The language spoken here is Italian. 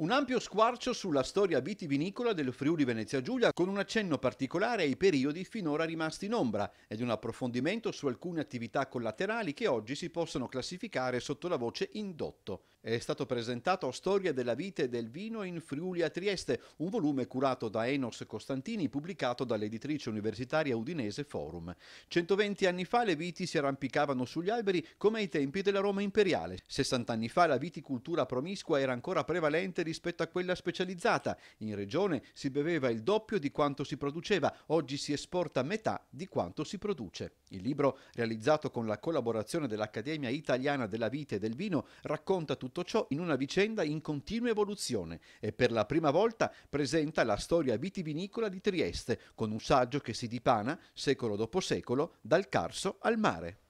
Un ampio squarcio sulla storia vitivinicola del Friuli Venezia Giulia con un accenno particolare ai periodi finora rimasti in ombra ed un approfondimento su alcune attività collaterali che oggi si possono classificare sotto la voce indotto. È stato presentato Storia della vite e del vino in Friuli a Trieste, un volume curato da Enos Costantini pubblicato dall'editrice universitaria udinese Forum. 120 anni fa le viti si arrampicavano sugli alberi come ai tempi della Roma imperiale. 60 anni fa la viticultura promiscua era ancora prevalente rispetto a quella specializzata. In regione si beveva il doppio di quanto si produceva, oggi si esporta metà di quanto si produce. Il libro, realizzato con la collaborazione dell'Accademia Italiana della Vite e del Vino, racconta tutto ciò in una vicenda in continua evoluzione e per la prima volta presenta la storia vitivinicola di Trieste, con un saggio che si dipana, secolo dopo secolo, dal Carso al mare.